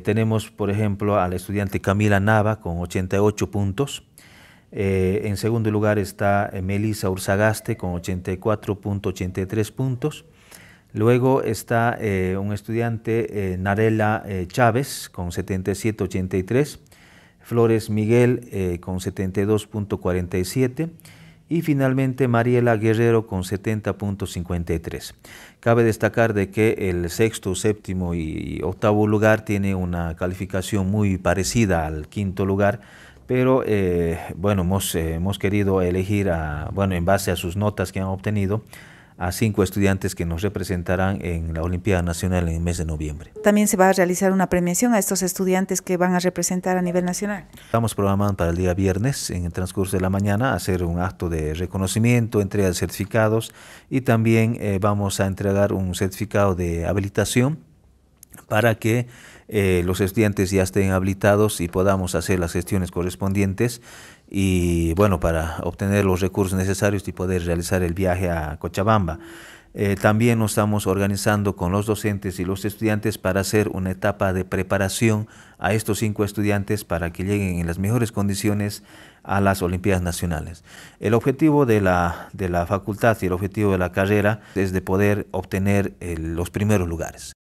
Tenemos, por ejemplo, al estudiante Camila Nava con 88 puntos. Eh, en segundo lugar está Melissa Urzagaste con 84.83 puntos. Luego está eh, un estudiante, eh, Narela Chávez, con 77.83. Flores Miguel con 72.47 y finalmente Mariela Guerrero con 70.53. Cabe destacar de que el sexto, séptimo y octavo lugar tiene una calificación muy parecida al quinto lugar, pero eh, bueno, hemos, hemos, querido elegir a, bueno, en base a sus notas que han obtenido a cinco estudiantes que nos representarán en la Olimpiada Nacional en el mes de noviembre. También se va a realizar una premiación a estos estudiantes que van a representar a nivel nacional. Estamos programando para el día viernes, en el transcurso de la mañana, hacer un acto de reconocimiento, entrega de certificados y también eh, vamos a entregar un certificado de habilitación para que eh, los estudiantes ya estén habilitados y podamos hacer las gestiones correspondientes y bueno, para obtener los recursos necesarios y poder realizar el viaje a Cochabamba. Eh, también nos estamos organizando con los docentes y los estudiantes para hacer una etapa de preparación a estos cinco estudiantes para que lleguen en las mejores condiciones a las Olimpiadas Nacionales. El objetivo de la, facultad y el objetivo de la carrera es de poder obtener eh, los primeros lugares.